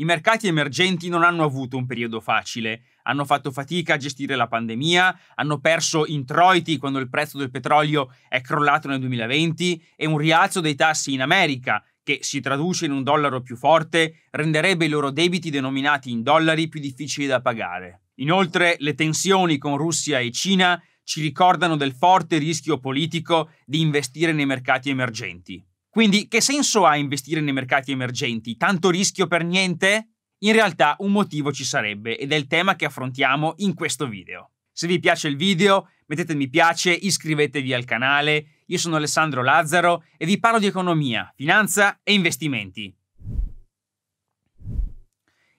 I mercati emergenti non hanno avuto un periodo facile, hanno fatto fatica a gestire la pandemia, hanno perso introiti quando il prezzo del petrolio è crollato nel 2020 e un rialzo dei tassi in America, che si traduce in un dollaro più forte, renderebbe i loro debiti denominati in dollari più difficili da pagare. Inoltre, le tensioni con Russia e Cina ci ricordano del forte rischio politico di investire nei mercati emergenti. Quindi che senso ha investire nei mercati emergenti? Tanto rischio per niente? In realtà un motivo ci sarebbe ed è il tema che affrontiamo in questo video. Se vi piace il video mettete mi piace, iscrivetevi al canale. Io sono Alessandro Lazzaro e vi parlo di economia, finanza e investimenti.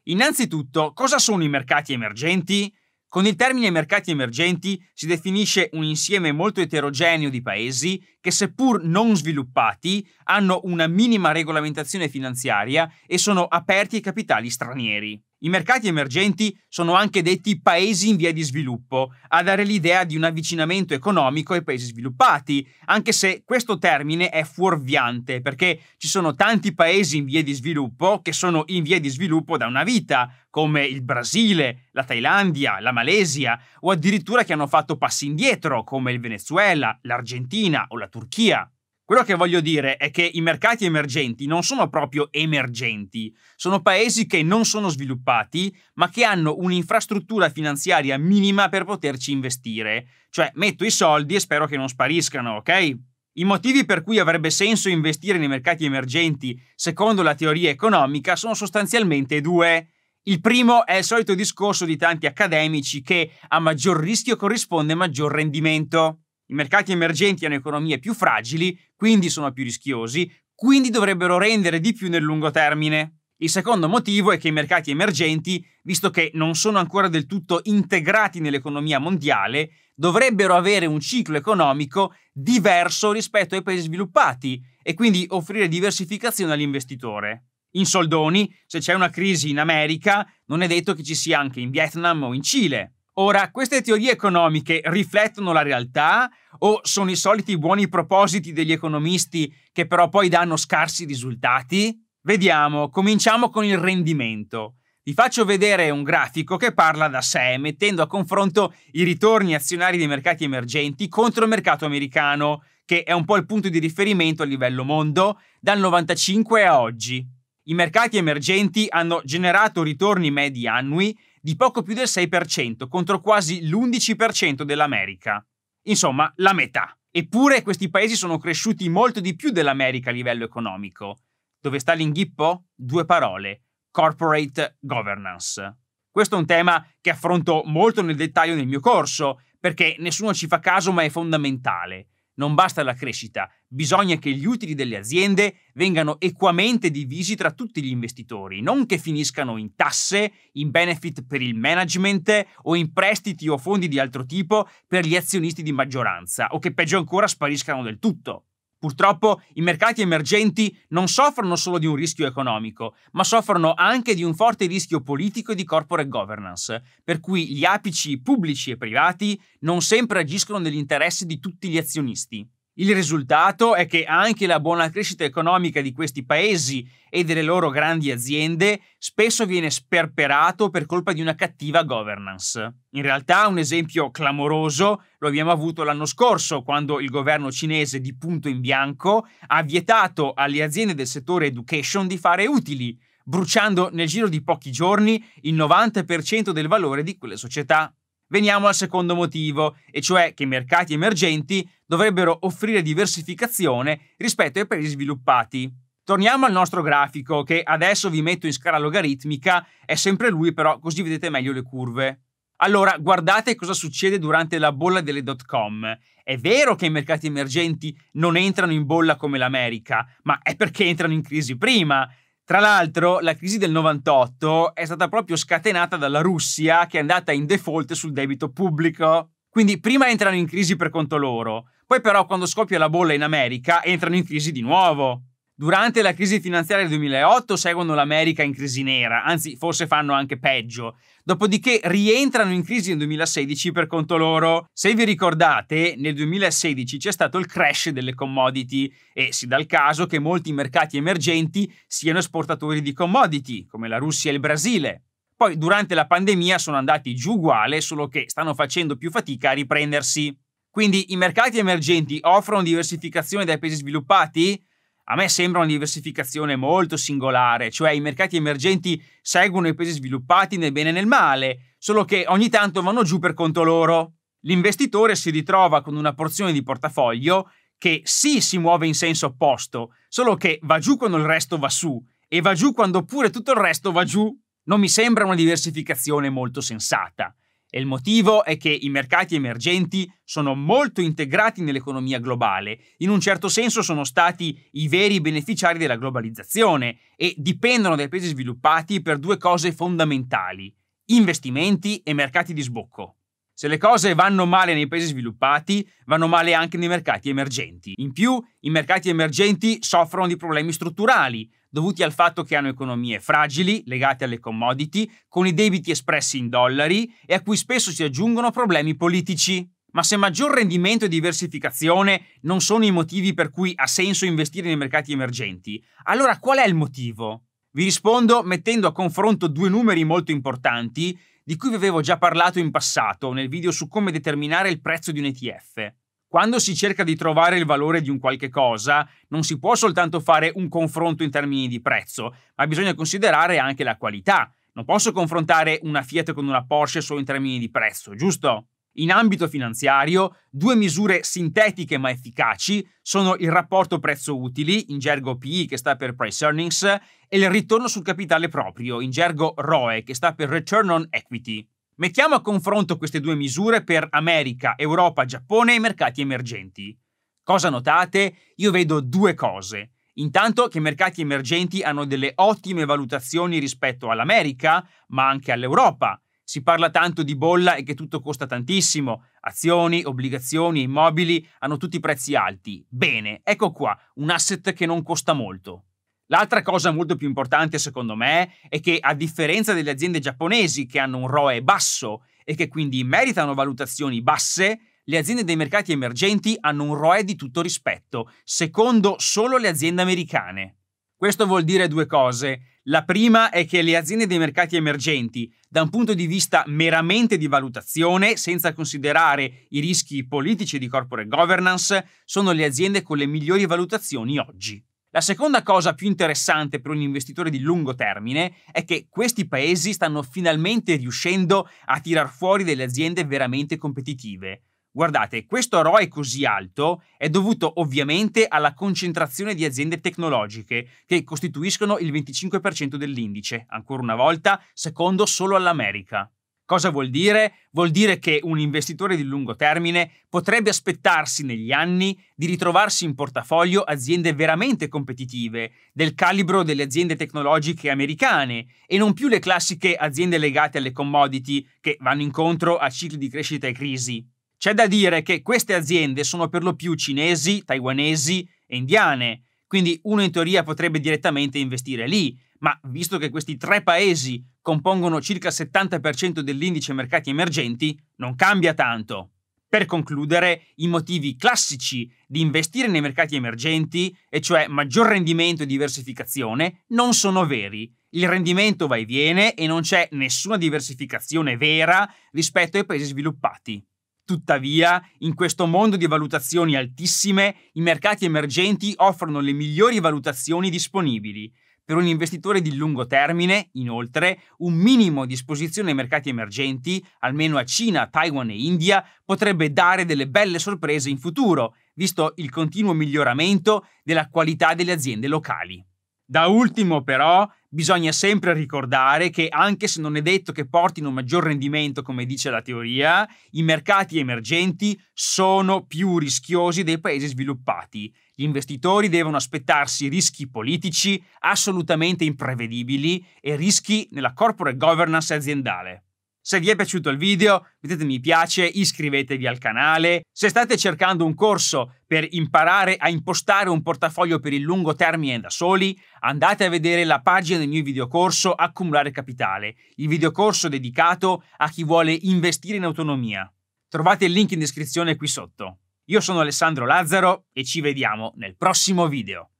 Innanzitutto, cosa sono i mercati emergenti? Con il termine mercati emergenti si definisce un insieme molto eterogeneo di paesi che seppur non sviluppati hanno una minima regolamentazione finanziaria e sono aperti ai capitali stranieri. I mercati emergenti sono anche detti paesi in via di sviluppo, a dare l'idea di un avvicinamento economico ai paesi sviluppati, anche se questo termine è fuorviante, perché ci sono tanti paesi in via di sviluppo che sono in via di sviluppo da una vita, come il Brasile, la Thailandia, la Malesia, o addirittura che hanno fatto passi indietro, come il Venezuela, l'Argentina o la Turchia. Quello che voglio dire è che i mercati emergenti non sono proprio emergenti, sono paesi che non sono sviluppati, ma che hanno un'infrastruttura finanziaria minima per poterci investire. Cioè, metto i soldi e spero che non spariscano, ok? I motivi per cui avrebbe senso investire nei mercati emergenti, secondo la teoria economica, sono sostanzialmente due. Il primo è il solito discorso di tanti accademici che a maggior rischio corrisponde maggior rendimento. I mercati emergenti hanno economie più fragili, quindi sono più rischiosi, quindi dovrebbero rendere di più nel lungo termine. Il secondo motivo è che i mercati emergenti, visto che non sono ancora del tutto integrati nell'economia mondiale, dovrebbero avere un ciclo economico diverso rispetto ai paesi sviluppati e quindi offrire diversificazione all'investitore. In soldoni, se c'è una crisi in America, non è detto che ci sia anche in Vietnam o in Cile. Ora, queste teorie economiche riflettono la realtà o sono i soliti buoni propositi degli economisti che però poi danno scarsi risultati? Vediamo, cominciamo con il rendimento. Vi faccio vedere un grafico che parla da sé, mettendo a confronto i ritorni azionari dei mercati emergenti contro il mercato americano, che è un po' il punto di riferimento a livello mondo, dal 95 a oggi. I mercati emergenti hanno generato ritorni medi annui di poco più del 6% contro quasi l'11% dell'America. Insomma, la metà. Eppure questi paesi sono cresciuti molto di più dell'America a livello economico. Dove sta l'inghippo? Due parole. Corporate governance. Questo è un tema che affronto molto nel dettaglio nel mio corso, perché nessuno ci fa caso ma è fondamentale. Non basta la crescita, bisogna che gli utili delle aziende vengano equamente divisi tra tutti gli investitori, non che finiscano in tasse, in benefit per il management o in prestiti o fondi di altro tipo per gli azionisti di maggioranza, o che peggio ancora spariscano del tutto. Purtroppo i mercati emergenti non soffrono solo di un rischio economico, ma soffrono anche di un forte rischio politico e di corporate governance, per cui gli apici pubblici e privati non sempre agiscono negli interessi di tutti gli azionisti. Il risultato è che anche la buona crescita economica di questi paesi e delle loro grandi aziende spesso viene sperperato per colpa di una cattiva governance. In realtà un esempio clamoroso lo abbiamo avuto l'anno scorso quando il governo cinese di punto in bianco ha vietato alle aziende del settore education di fare utili, bruciando nel giro di pochi giorni il 90% del valore di quelle società. Veniamo al secondo motivo, e cioè che i mercati emergenti dovrebbero offrire diversificazione rispetto ai paesi sviluppati. Torniamo al nostro grafico, che adesso vi metto in scala logaritmica, è sempre lui però così vedete meglio le curve. Allora, guardate cosa succede durante la bolla delle dot com. È vero che i mercati emergenti non entrano in bolla come l'America, ma è perché entrano in crisi prima. Tra l'altro, la crisi del 98 è stata proprio scatenata dalla Russia che è andata in default sul debito pubblico. Quindi prima entrano in crisi per conto loro, poi però quando scoppia la bolla in America entrano in crisi di nuovo. Durante la crisi finanziaria del 2008 seguono l'America in crisi nera, anzi forse fanno anche peggio. Dopodiché rientrano in crisi nel 2016 per conto loro. Se vi ricordate, nel 2016 c'è stato il crash delle commodity e si dà il caso che molti mercati emergenti siano esportatori di commodity, come la Russia e il Brasile. Poi durante la pandemia sono andati giù uguale, solo che stanno facendo più fatica a riprendersi. Quindi i mercati emergenti offrono diversificazione dai paesi sviluppati? A me sembra una diversificazione molto singolare, cioè i mercati emergenti seguono i paesi sviluppati nel bene e nel male, solo che ogni tanto vanno giù per conto loro. L'investitore si ritrova con una porzione di portafoglio che sì si muove in senso opposto, solo che va giù quando il resto va su e va giù quando pure tutto il resto va giù. Non mi sembra una diversificazione molto sensata. E il motivo è che i mercati emergenti sono molto integrati nell'economia globale, in un certo senso sono stati i veri beneficiari della globalizzazione e dipendono dai paesi sviluppati per due cose fondamentali, investimenti e mercati di sbocco. Se le cose vanno male nei paesi sviluppati, vanno male anche nei mercati emergenti. In più, i mercati emergenti soffrono di problemi strutturali, dovuti al fatto che hanno economie fragili, legate alle commodity, con i debiti espressi in dollari e a cui spesso si aggiungono problemi politici. Ma se maggior rendimento e diversificazione non sono i motivi per cui ha senso investire nei mercati emergenti, allora qual è il motivo? Vi rispondo mettendo a confronto due numeri molto importanti di cui vi avevo già parlato in passato nel video su come determinare il prezzo di un ETF. Quando si cerca di trovare il valore di un qualche cosa, non si può soltanto fare un confronto in termini di prezzo, ma bisogna considerare anche la qualità. Non posso confrontare una Fiat con una Porsche solo in termini di prezzo, giusto? In ambito finanziario, due misure sintetiche ma efficaci sono il rapporto prezzo-utili, in gergo PI che sta per Price Earnings, e il ritorno sul capitale proprio, in gergo ROE che sta per Return on Equity. Mettiamo a confronto queste due misure per America, Europa, Giappone e mercati emergenti. Cosa notate? Io vedo due cose. Intanto che i mercati emergenti hanno delle ottime valutazioni rispetto all'America, ma anche all'Europa, si parla tanto di bolla e che tutto costa tantissimo. Azioni, obbligazioni, immobili hanno tutti prezzi alti. Bene, ecco qua, un asset che non costa molto. L'altra cosa molto più importante secondo me è che a differenza delle aziende giapponesi che hanno un ROE basso e che quindi meritano valutazioni basse, le aziende dei mercati emergenti hanno un ROE di tutto rispetto, secondo solo le aziende americane. Questo vuol dire due cose. La prima è che le aziende dei mercati emergenti, da un punto di vista meramente di valutazione, senza considerare i rischi politici di corporate governance, sono le aziende con le migliori valutazioni oggi. La seconda cosa più interessante per un investitore di lungo termine è che questi paesi stanno finalmente riuscendo a tirar fuori delle aziende veramente competitive. Guardate, questo ROE così alto è dovuto ovviamente alla concentrazione di aziende tecnologiche, che costituiscono il 25% dell'indice, ancora una volta secondo solo all'America. Cosa vuol dire? Vuol dire che un investitore di lungo termine potrebbe aspettarsi negli anni di ritrovarsi in portafoglio aziende veramente competitive, del calibro delle aziende tecnologiche americane e non più le classiche aziende legate alle commodity che vanno incontro a cicli di crescita e crisi. C'è da dire che queste aziende sono per lo più cinesi, taiwanesi e indiane, quindi uno in teoria potrebbe direttamente investire lì, ma visto che questi tre paesi compongono circa il 70% dell'indice mercati emergenti, non cambia tanto. Per concludere, i motivi classici di investire nei mercati emergenti, e cioè maggior rendimento e diversificazione, non sono veri. Il rendimento va e viene e non c'è nessuna diversificazione vera rispetto ai paesi sviluppati. Tuttavia, in questo mondo di valutazioni altissime, i mercati emergenti offrono le migliori valutazioni disponibili. Per un investitore di lungo termine, inoltre, un minimo di esposizione ai mercati emergenti, almeno a Cina, Taiwan e India, potrebbe dare delle belle sorprese in futuro, visto il continuo miglioramento della qualità delle aziende locali. Da ultimo però bisogna sempre ricordare che anche se non è detto che portino un maggior rendimento come dice la teoria, i mercati emergenti sono più rischiosi dei paesi sviluppati. Gli investitori devono aspettarsi rischi politici assolutamente imprevedibili e rischi nella corporate governance aziendale. Se vi è piaciuto il video, mettete mi piace, iscrivetevi al canale. Se state cercando un corso per imparare a impostare un portafoglio per il lungo termine da soli, andate a vedere la pagina del mio videocorso Accumulare Capitale, il videocorso dedicato a chi vuole investire in autonomia. Trovate il link in descrizione qui sotto. Io sono Alessandro Lazzaro e ci vediamo nel prossimo video.